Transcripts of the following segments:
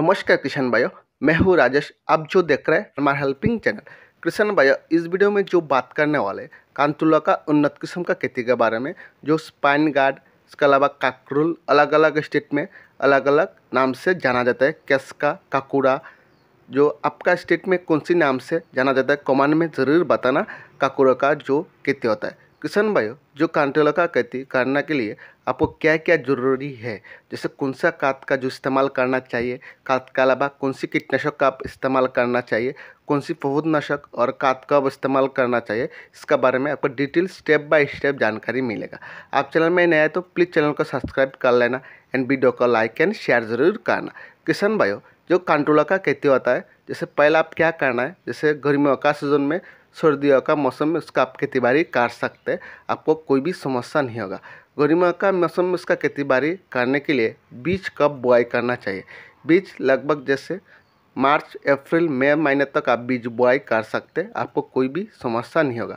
नमस्कार किसान भाइयों मैं हूँ राजेश आप जो देख रहे हैं हमारा हेल्पिंग चैनल किसान भाइयों इस वीडियो में जो बात करने वाले कांतुला का उन्नत किस्म का खेती के बारे में जो स्पाइन गार्ड इसके अलावा काकरुल अलग अलग स्टेट में अलग अलग नाम से जाना जाता है कैसका काकुड़ा जो आपका स्टेट में कौन सी नाम से जाना जाता है कमान में ज़रूर बताना काकुरा का जो खेती होता है किसान भाइयों जो कांतुला का खेती करने के लिए आपको क्या क्या जरूरी है जैसे कौन सा कात का जो इस्तेमाल करना चाहिए कात के अलावा कौन सी कीटनाशक का आप इस्तेमाल करना चाहिए कौन सी फहूदनाशक और कात का इस्तेमाल करना चाहिए इसका बारे में आपको डिटेल स्टेप बाय स्टेप जानकारी मिलेगा आप चैनल में है तो प्लीज़ चैनल को सब्सक्राइब कर लेना एंड वीडियो को लाइक एंड शेयर ज़रूर करना किसान भाई जो कांटोला का खेती होता है जैसे पहला आप क्या करना है जैसे गर्मियों का सीजन में सर्दियों का मौसम में उसका आप खेती बाड़ी कर सकते हैं आपको कोई भी समस्या नहीं होगा गरिमा का मौसम में उसका खेती बाड़ी करने के लिए बीज कब बुआई करना चाहिए बीज लगभग जैसे मार्च अप्रैल मई महीने तक आप बीज बुआई कर सकते आपको कोई भी समस्या नहीं होगा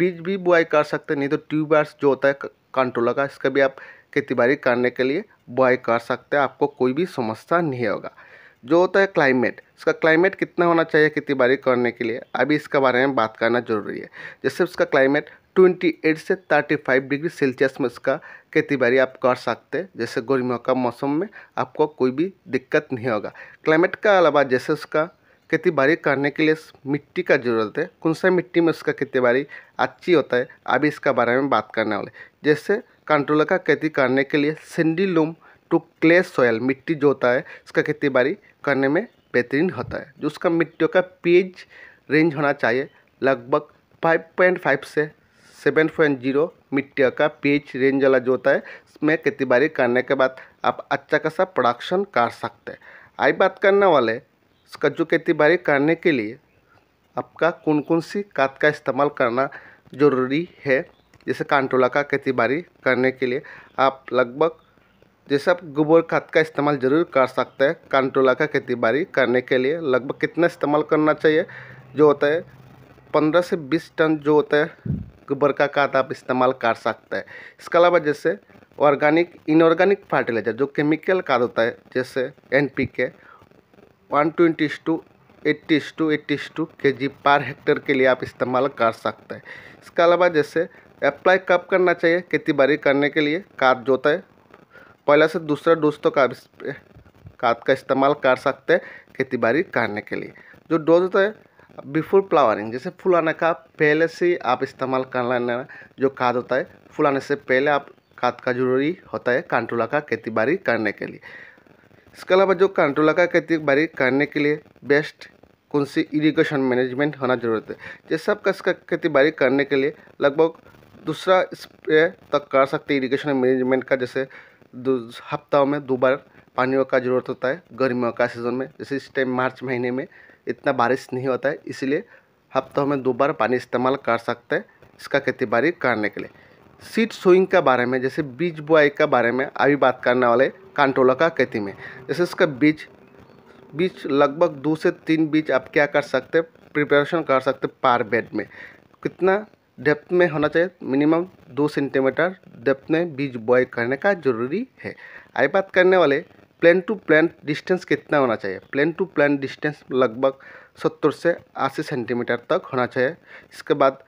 बीज भी बुआई कर सकते नहीं तो ट्यूबर्स जो होता है कंट्रोलर का इसका भी आप खेती बाड़ी करने के लिए बुआई कर सकते हैं आपको कोई भी समस्या नहीं होगा जो होता है क्लाइमेट इसका क्लाइमेट कितना होना चाहिए खेती बाड़ी करने के लिए अभी इसके बारे में बात करना जरूरी है जैसे उसका क्लाइमेट 28 से 35 डिग्री सेल्सियस में इसका खेती बाड़ी आप कर सकते हैं जैसे गर्मियों का मौसम में आपको कोई भी दिक्कत नहीं होगा क्लाइमेट का अलावा जैसे उसका खेती बाड़ी करने के लिए मिट्टी का ज़रूरत है कौन सा मिट्टी में उसका खेती बाड़ी अच्छी होता है अभी इसका बारे में बात करने वाले जैसे कंट्रोलर का खेती करने के लिए sandy loam to clay soil मिट्टी जो होता है इसका खेती बाड़ी करने में बेहतरीन होता है जो उसका मिट्टियों का पीएच रेंज होना चाहिए लगभग 5.5 से सेवन पॉइंट जीरो मीटर का पीएच रेंज वाला जो होता है इसमें खेती बाड़ी करने के बाद आप अच्छा खासा प्रोडक्शन कर सकते हैं आई बात करने वाले इसका जो खेती बाड़ी करने के लिए आपका कौन कौन सी खाद का इस्तेमाल करना ज़रूरी है जैसे कांटोला का खेती बाड़ी करने के लिए आप लगभग जैसे आप गोबर खाद का इस्तेमाल ज़रूर कर सकते हैं कांटोला का खेती बाड़ी करने के लिए लगभग कितना इस्तेमाल करना चाहिए जो होता है पंद्रह से बीस टन जो होता है गोबर का खाद आप इस्तेमाल कर सकते हैं इसके अलावा जैसे ऑर्गेनिक इनऑर्गेनिक फर्टिलाइजर जो केमिकल खाद होता है जैसे N P K one twenty two eighty two eighty two K G per hectare के लिए आप इस्तेमाल कर सकते हैं इसके अलावा जैसे अप्लाई कब करना चाहिए खेती बाड़ी करने के लिए खाद जो होता है पहला से दूसरा डोज तो का खाद का इस्तेमाल कर सकते हैं खेती बाड़ी करने के लिए जो डोज होता है बिफोर फ्लावरिंग जैसे फूल आने का पहले से आप इस्तेमाल कर लेना जो खाद होता है फूल आने से पहले आप खाद का जरूरी होता है कांटोला का खेती बाड़ी करने के लिए इसके अलावा जो कांटोला का खेती बाड़ी करने के लिए बेस्ट कौन सी इरीगेशन मैनेजमेंट होना जरूरत है जैसे आप इसका खेती बाड़ी करने के लिए लगभग दूसरा स्प्रे तक कर सकते इरीगेशन मैनेजमेंट का जैसे हफ्ताओं में दो बार पानियों का जरूरत होता है गर्मियों का सीज़न में जैसे इस टाइम मार्च महीने में इतना बारिश नहीं होता है इसलिए हफ्तों में दो बार पानी इस्तेमाल कर सकते हैं इसका खेती बाड़ी करने के लिए सीड सोइंग का बारे में जैसे बीज बुआई का बारे में अभी बात करने वाले कांटोला का खेती में जैसे इसका बीज बीज लगभग दो से तीन बीज आप क्या कर सकते प्रिपरेशन कर सकते पार बेड में कितना डेप्थ में होना चाहिए मिनिमम दो सेंटीमीटर डेप्थ में बीज बुआई करने का जरूरी है आई बात करने वाले प्लेन टू प्लान डिस्टेंस कितना होना चाहिए प्लेन टू प्लान डिस्टेंस लगभग सत्तर से अस्सी सेंटीमीटर तक होना चाहिए इसके बाद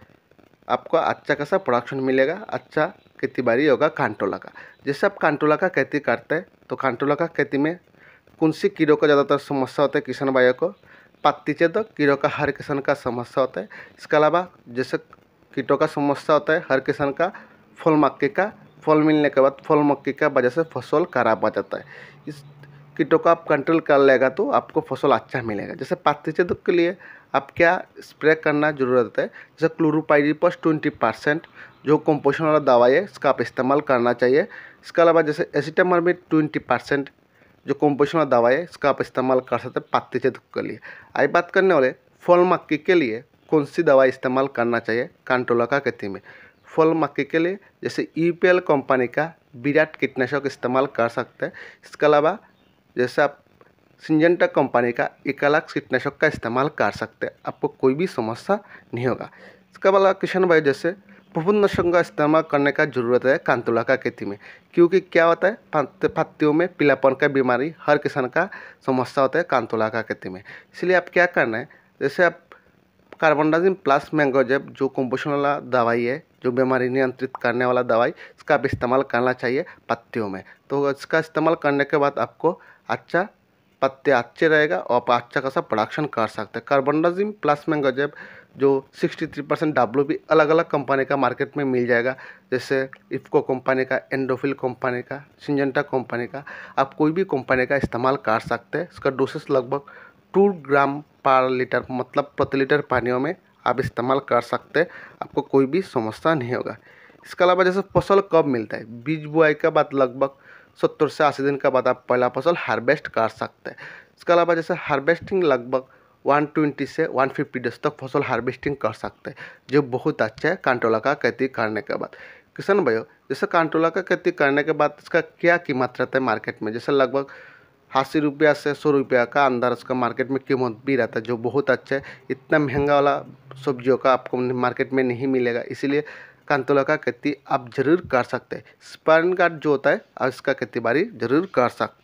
आपको अच्छा खासा प्रोडक्शन मिलेगा अच्छा खेती बाड़ी होगा कांटोला का जैसे आप कांटोला का खेती करते हैं तो कांटोला का खेती में कौन सी कीड़ों का ज़्यादातर समस्या होता है किसान भाइयों को पत्ती चेदक तो कीड़ों का हर किसान का समस्या होता है इसके अलावा जैसे कीटों का समस्या होता है हर किसान का फल मक्के का फल मिलने के बाद फल मक्के का वजह से फसल खराब हो जाता है इस कीटों को आप कंट्रोल कर लेगा तो आपको फसल अच्छा मिलेगा जैसे पात्रिचेदक के लिए आप क्या स्प्रे करना जरूरत है जैसे क्लोरोपाइरिपस ट्वेंटी परसेंट जो कंपोशन वाला दवाई है इसका आप इस्तेमाल करना चाहिए इसके अलावा जैसे एसिटामर में ट्वेंटी परसेंट जो कंपोशन वाला दवाई है इसका आप इस्तेमाल कर सकते हैं पात्रिचेदक के लिए आई बात करने वाले फल मक्की के लिए कौन सी दवाई इस्तेमाल करना चाहिए कंट्रोला का खेती में फल मक्की के लिए जैसे ई e कंपनी का विराट कीटनाशक इस्तेमाल कर सकते हैं इसके अलावा जैसे आप सिंजेंटा कंपनी का इकालाक्स कीटनाशक का इस्तेमाल कर सकते हैं आपको कोई भी समस्या नहीं होगा इसके अलावा किशन भाई जैसे नशों का इस्तेमाल करने का जरूरत है कांतुला का खेती में क्योंकि क्या होता है पत्तियों में पीलापन का बीमारी हर किसान का समस्या होता है कांतुला का खेती में इसलिए आप क्या करना है जैसे आप कार्बनडाजिम प्लस मैंगोजेब जो कम्पोषण वाला दवाई है जो बीमारी नियंत्रित करने वाला दवाई इसका आप इस्तेमाल करना चाहिए पत्तियों में तो इसका इस्तेमाल करने के बाद आपको अच्छा पत्ते अच्छे रहेगा और आप अच्छा खासा प्रोडक्शन कर सकते हैं कार्बनडाजिम प्लस में गजब जो 63 परसेंट डब्ल्यू भी अलग अलग कंपनी का मार्केट में मिल जाएगा जैसे इफ्को कंपनी का एंडोफिल कंपनी का सिंजेंटा कंपनी का आप कोई भी कंपनी का इस्तेमाल कर सकते हैं इसका डोसेस लगभग टू ग्राम पर लीटर मतलब प्रति लीटर पानियों में आप इस्तेमाल कर सकते हैं आपको कोई भी समस्या नहीं होगा इसके अलावा जैसे फसल कब मिलता है बीज बुआई का बाद लगभग सत्तर से अस्सी दिन के बाद आप पहला फसल हार्वेस्ट कर सकते हैं इसके अलावा जैसे हार्वेस्टिंग लगभग 120 से 150 डेज तक फसल हार्वेस्टिंग कर सकते हैं जो बहुत अच्छा है कांटोला का खेती करने के बाद किसान भाइयों जैसे कांटोला का खेती करने के बाद इसका क्या कीमत रहता है मार्केट में जैसे लगभग अस्सी रुपया से सौ रुपया का अंदर उसका मार्केट में कीमत भी रहता है जो बहुत अच्छा है इतना महंगा वाला सब्जियों का आपको मार्केट में नहीं मिलेगा इसीलिए कंतुला का खेती आप ज़रूर कर सकते हैं स्पर्न का जो होता है आप इसका खेती बाड़ी ज़रूर कर सकते हैं